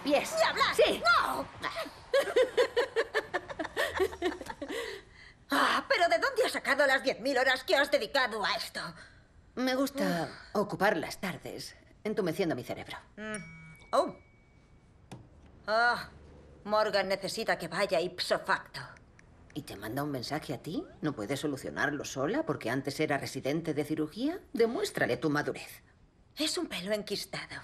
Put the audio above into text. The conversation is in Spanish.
pies. ¡Sí! ¡No! Ah, ¿Pero de dónde has sacado las 10.000 horas que has dedicado a esto? Me gusta ocupar las tardes entumeciendo mi cerebro. Mm. Oh. Ah, Morgan necesita que vaya ipso facto. ¿Y te manda un mensaje a ti? ¿No puedes solucionarlo sola porque antes era residente de cirugía? Demuéstrale tu madurez. Es un pelo enquistado.